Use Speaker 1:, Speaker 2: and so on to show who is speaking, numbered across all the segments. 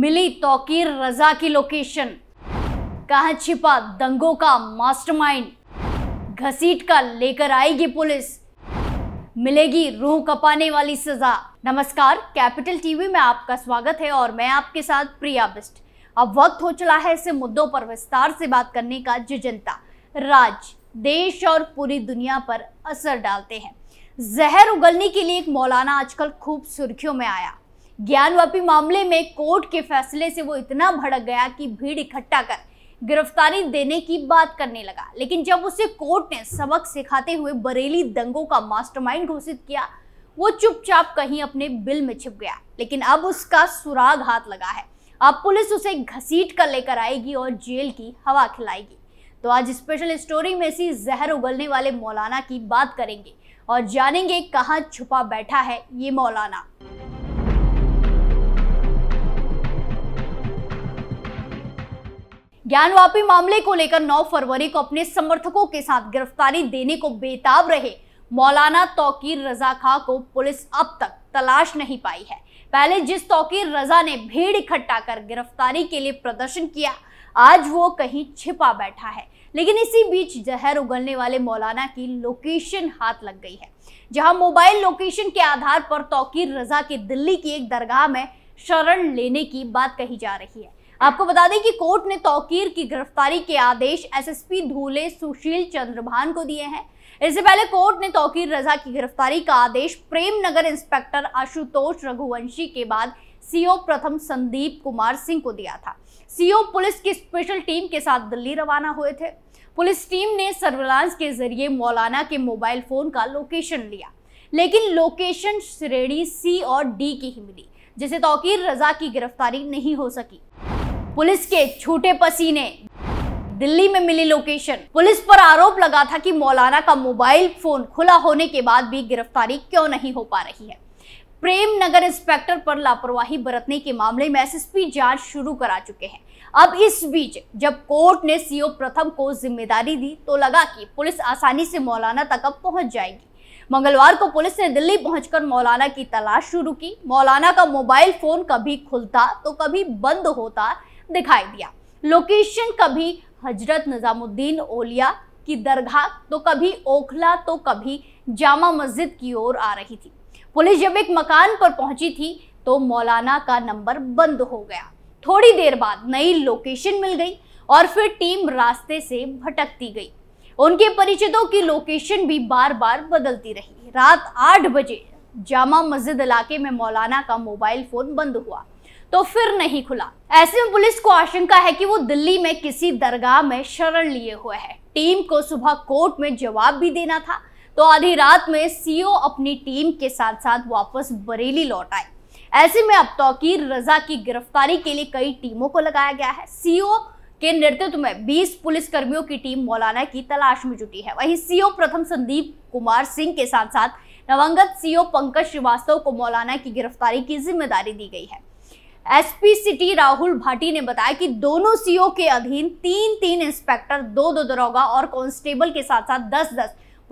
Speaker 1: मिली तोकीर रजा की लोकेशन कहा छिपा दंगों का मास्टरमाइंड घसीट का लेकर आएगी पुलिस मिलेगी रूह कपाने वाली सजा नमस्कार कैपिटल टीवी में आपका स्वागत है और मैं आपके साथ प्रिया बिस्ट अब वक्त हो चला है ऐसे मुद्दों पर विस्तार से बात करने का जो जनता राज देश और पूरी दुनिया पर असर डालते हैं जहर उगलने के लिए एक मौलाना आजकल खूब सुर्खियों में आया ज्ञानवापी मामले में कोर्ट के फैसले से वो इतना भड़क गया कि भीड़ इकट्ठा कर गिरफ्तारी देने की बात करने लगा लेकिन जब उसे कोर्ट ने सबक सिखाते हुए बरेली दंगों का मास्टरमाइंड घोषित किया वो चुपचाप कहीं अपने बिल में छिप गया लेकिन अब उसका सुराग हाथ लगा है अब पुलिस उसे घसीट कर लेकर आएगी और जेल की हवा खिलाएगी तो आज स्पेशल स्टोरी में इसी जहर उगलने वाले मौलाना की बात करेंगे और जानेंगे कहाँ छुपा बैठा है ये मौलाना ज्ञानवापी मामले को लेकर 9 फरवरी को अपने समर्थकों के साथ गिरफ्तारी देने को बेताब रहे मौलाना तौकीर रजा खां को पुलिस अब तक तलाश नहीं पाई है पहले जिस तौकीर रजा ने भीड़ इकट्ठा कर गिरफ्तारी के लिए प्रदर्शन किया आज वो कहीं छिपा बैठा है लेकिन इसी बीच जहर उगलने वाले मौलाना की लोकेशन हाथ लग गई है जहां मोबाइल लोकेशन के आधार पर तौकीर रजा के दिल्ली की एक दरगाह में शरण लेने की बात कही जा रही है आपको बता दें कि कोर्ट ने तौकीर की गिरफ्तारी के आदेश एसएसपी धूले सुशील चंद्रभान को दिए हैं इससे पहले कोर्ट ने तौकीर रजा की गिरफ्तारी का आदेश प्रेम नगर इंस्पेक्टर आशुतोष रघुवंशी के बाद सीओ प्रथम संदीप कुमार सिंह को दिया था सीओ पुलिस की स्पेशल टीम के साथ दिल्ली रवाना हुए थे पुलिस टीम ने सर्विलांस के जरिए मौलाना के मोबाइल फोन का लोकेशन लिया लेकिन लोकेशन श्रेणी सी और डी की ही मिली जिसे तौकीर रजा की गिरफ्तारी नहीं हो सकी पुलिस के छूटे पसीने दिल्ली में मिली लोकेशन पुलिस पर आरोप लगा था कि मौलाना का मोबाइल फोन खुला होने के बाद भी गिरफ्तारी क्यों नहीं हो पा रही है प्रेम नगर इंस्पेक्टर पर लापरवाही बरतने के मामले में एसएसपी जांच शुरू करा चुके हैं अब इस बीच जब कोर्ट ने सीओ प्रथम को जिम्मेदारी दी तो लगा कि पुलिस आसानी से मौलाना तक अब पहुंच जाएगी मंगलवार को पुलिस ने दिल्ली पहुंचकर मौलाना की तलाश शुरू की मौलाना का मोबाइल फोन कभी खुलता तो कभी बंद होता दिखाई दिया लोकेशन कभी हजरत निज़ामुद्दीन ओलिया की दरगाह तो कभी ओखला तो कभी जामा मस्जिद की ओर आ रही थी पुलिस जब एक मकान पर पहुंची थी तो मौलाना का नंबर बंद हो गया थोड़ी देर बाद नई लोकेशन मिल गई और फिर टीम रास्ते से भटकती गई उनके परिचितों की लोकेशन भी बार बार बदलती रही रात आठ बजे जामा मस्जिद इलाके में मौलाना का मोबाइल फोन बंद हुआ तो फिर नहीं खुला ऐसे में पुलिस को आशंका है कि वो दिल्ली में किसी दरगाह में शरण लिए हुए है टीम को सुबह कोर्ट में जवाब भी देना था तो आधी रात में सीओ अपनी टीम के साथ साथ वापस बरेली लौट आए ऐसे में अब तो रजा की गिरफ्तारी के लिए कई टीमों को लगाया गया है सीओ के नेतृत्व में 20 कर्मियों की टीम मौलाना की तलाश में जुटी है वहीं सीओ प्रथम संदीप कुमार सिंह के साथ साथ नवंगत सीओ पंकज श्रीवास्तव को मौलाना की गिरफ्तारी की जिम्मेदारी दी गई है एसपी सिटी राहुल भाटी ने बताया कि दोनों सीओ के अधीन तीन तीन इंस्पेक्टर दो दो दरोगा और कांस्टेबल के साथ साथ दस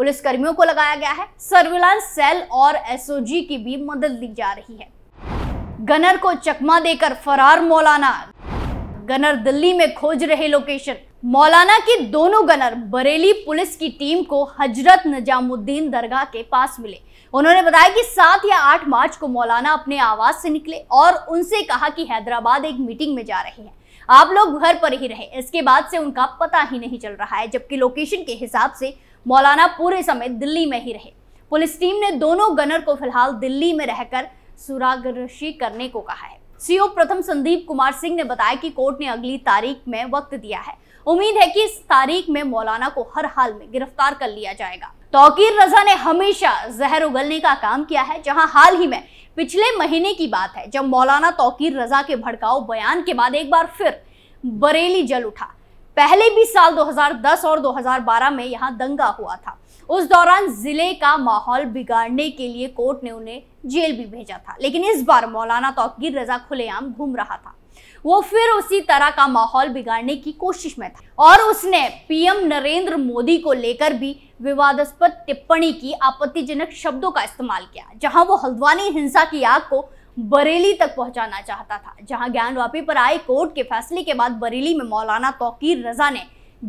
Speaker 1: दस कर्मियों को लगाया गया है सर्विलांस सेल और एसओजी की भी मदद ली जा रही है गनर को चकमा देकर फरार मौलाना गनर दिल्ली में खोज रहे लोकेशन मौलाना के दोनों गनर बरेली पुलिस की टीम को हजरत निजामुद्दीन दरगाह के पास मिले उन्होंने बताया कि सात या आठ मार्च को मौलाना अपने आवाज से निकले और उनसे कहा कि हैदराबाद एक मीटिंग में जा रहे हैं आप लोग घर पर ही रहे इसके बाद से उनका पता ही नहीं चल रहा है जबकि लोकेशन के हिसाब से मौलाना पूरे समय दिल्ली में ही रहे पुलिस टीम ने दोनों गनर को फिलहाल दिल्ली में रहकर सुरागरशी करने को कहा है सीओ प्रथम संदीप कुमार सिंह ने बताया कि कोर्ट ने अगली तारीख में वक्त दिया है उम्मीद है कि इस तारीख में मौलाना को हर हाल में गिरफ्तार कर लिया जाएगा तोकीर रजा ने हमेशा जहर उगलने का काम किया है जहां हाल ही में पिछले महीने की बात है जब मौलाना तोकीर रजा के भड़काऊ बयान के बाद एक बार फिर बरेली जल उठा पहले भी साल 2010 और 2012 में यहाँ दंगा हुआ था उस दौरान जिले का माहौल बिगाड़ने के लिए कोर्ट ने उन्हें जेल भी भेजा था लेकिन इस बार मौलाना तोकीर रजा खुलेआम घूम रहा था वो फिर उसी तरह का माहौल बिगाड़ने की कोशिश में था और उसने पीएम नरेंद्र मोदी को लेकर भी विवादास्पद टिप्पणी की आपत्तिजनक शब्दों का इस्तेमाल किया जहां वो हल्द्वानी हिंसा की आग को बरेली तक पहुंचाना चाहता था जहां ज्ञानवापी पर आए कोर्ट के फैसले के बाद बरेली में मौलाना तोकीर रजा ने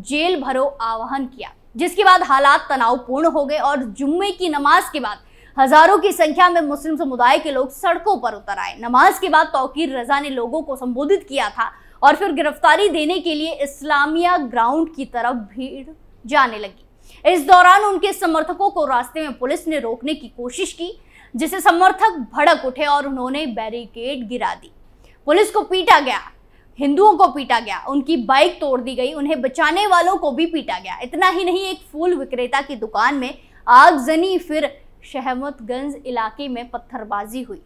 Speaker 1: जेल भरो आह्वान किया जिसके बाद हालात तनावपूर्ण हो गए और जुम्मे की नमाज के बाद हजारों की संख्या में मुस्लिम समुदाय के लोग सड़कों पर उतर आए नमाज के बाद तोकीर रजा ने लोगों को संबोधित किया था और फिर गिरफ्तारी देने के लिए इस्लामिया ग्राउंड की तरफ भीड़ जाने लगी इस दौरान उनके समर्थकों को रास्ते में पुलिस ने रोकने की कोशिश की जिसे समर्थक भड़क उठे और उन्होंने बैरिकेड गिरा दी पुलिस को पीटा गया हिंदुओं को पीटा गया उनकी बाइक तोड़ दी गई उन्हें बचाने वालों को भी पीटा गया इतना ही नहीं एक फूल विक्रेता की दुकान में आगजनी फिर शहमतगंज इलाके में पत्थरबाजी हुई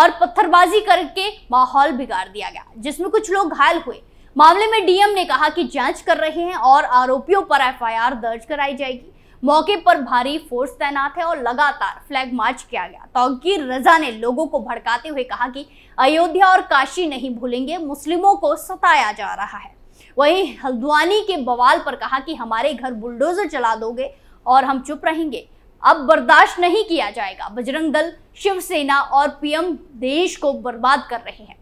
Speaker 1: और पत्थरबाजी करके माहौल बिगाड़ दिया गया जिसमें कुछ लोग घायल हुए मामले में डीएम ने कहा कि जांच कर रहे हैं और आरोपियों पर एफआईआर दर्ज कराई जाएगी मौके पर भारी फोर्स तैनात है और लगातार फ्लैग मार्च किया गया तौकीर रजा ने लोगों को भड़काते हुए कहा कि अयोध्या और काशी नहीं भूलेंगे मुस्लिमों को सताया जा रहा है वहीं हल्द्वानी के बवाल पर कहा कि हमारे घर बुलडोजर चला दोगे और हम चुप रहेंगे अब बर्दाश्त नहीं किया जाएगा बजरंग दल शिवसेना और पीएम देश को बर्बाद कर रहे हैं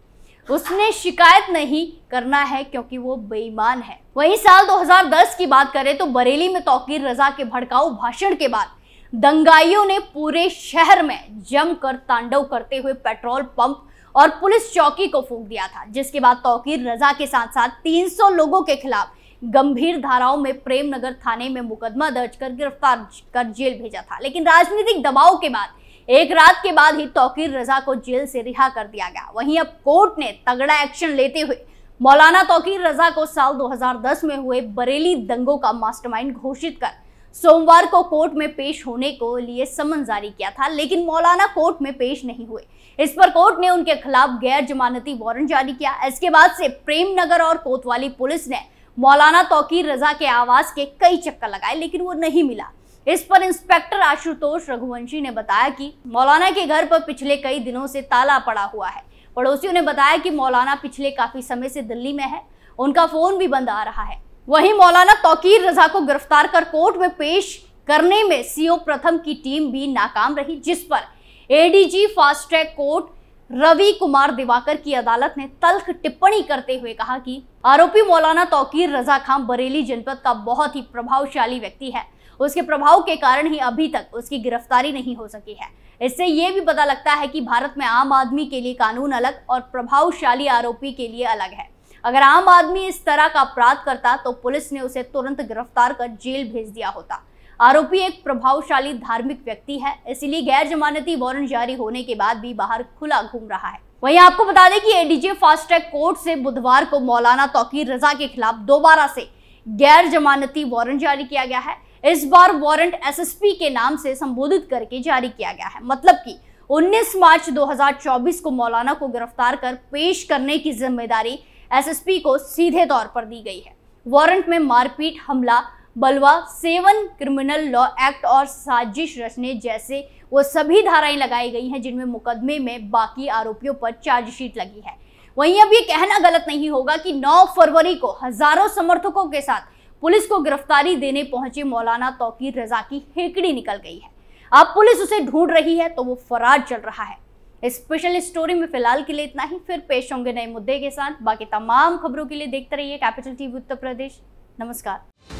Speaker 1: उसने शिकायत नहीं करना है क्योंकि वो बेईमान है वहीं साल 2010 की बात करें तो बरेली में तोकीर रजा के भड़काऊ भाषण के बाद दंगाइयों ने पूरे शहर में जमकर तांडव करते हुए पेट्रोल पंप और पुलिस चौकी को फूंक दिया था जिसके बाद तोकीर रजा के साथ साथ 300 लोगों के खिलाफ गंभीर धाराओं में प्रेमनगर थाने में मुकदमा दर्ज कर गिरफ्तार कर जेल भेजा था लेकिन राजनीतिक दबाव के बाद एक रात के बाद ही तौकीर रजा को जेल से रिहा कर दिया गया वहीं अब कोर्ट ने तगड़ा एक्शन लेते हुए मौलाना तौकीर रजा को साल 2010 में हुए बरेली दंगों का मास्टरमाइंड घोषित कर सोमवार को कोर्ट में पेश होने को लिए समन जारी किया था लेकिन मौलाना कोर्ट में पेश नहीं हुए इस पर कोर्ट ने उनके खिलाफ गैर जमानती वारंट जारी किया इसके बाद से प्रेमनगर और कोतवाली पुलिस ने मौलाना तोकीर रजा के आवास के कई चक्कर लगाए लेकिन वो नहीं मिला इस पर इंस्पेक्टर आशुतोष रघुवंशी ने बताया कि मौलाना के घर पर पिछले कई दिनों से ताला पड़ा हुआ है पड़ोसियों ने बताया कि मौलाना पिछले काफी समय से दिल्ली में है उनका फोन भी बंद आ रहा है वहीं मौलाना तोकीर रजा को गिरफ्तार कर कोर्ट में पेश करने में सीओ प्रथम की टीम भी नाकाम रही जिस पर ADG fast track court Ravi Kumar Diwakar की अदालत ने तल्ख टिप्पणी करते हुए कहा कि आरोपी मौलाना तौकीर रजा खान बरेली जनपद का बहुत ही प्रभावशाली व्यक्ति है उसके प्रभाव के कारण ही अभी तक उसकी गिरफ्तारी नहीं हो सकी है इससे ये भी पता लगता है कि भारत में आम आदमी के लिए कानून अलग और प्रभावशाली आरोपी के लिए अलग है अगर आम आदमी इस तरह का अपराध करता तो पुलिस ने उसे तुरंत गिरफ्तार कर जेल भेज दिया होता आरोपी एक प्रभावशाली धार्मिक व्यक्ति है इसलिए गैर जमानती वारंट जारी होने के बाद भी बाहर खुला घूम रहा है वहीं आपको बता दें कि एडीजे फास्ट ट्रैक कोर्ट से बुधवार को मौलाना तौकीर रजा के खिलाफ दोबारा से गैर जमानती वारंट जारी किया गया है इस बार वारंट एसएसपी के नाम से संबोधित करके जारी किया गया है मतलब कि 19 मार्च 2024 को मौलाना को गिरफ्तार कर पेश करने की जिम्मेदारी एसएसपी को सीधे तौर पर दी गई है वारंट में मारपीट हमला बलवा सेवन क्रिमिनल लॉ एक्ट और साजिश रचने जैसे वो सभी धाराएं लगाई गई हैं जिनमें मुकदमे में बाकी आरोपियों पर चार्जशीट लगी है वहीं अब ये कहना गलत नहीं होगा कि 9 फरवरी को हजारों समर्थकों के साथ पुलिस को गिरफ्तारी देने पहुंचे मौलाना तोकीर रजा की हेकड़ी निकल गई है अब पुलिस उसे ढूंढ रही है तो वो फरार चल रहा है इस स्पेशल स्टोरी में फिलहाल के लिए इतना ही फिर पेश होंगे नए मुद्दे के साथ बाकी तमाम खबरों के लिए देखते रहिए कैपिटल टीवी उत्तर प्रदेश नमस्कार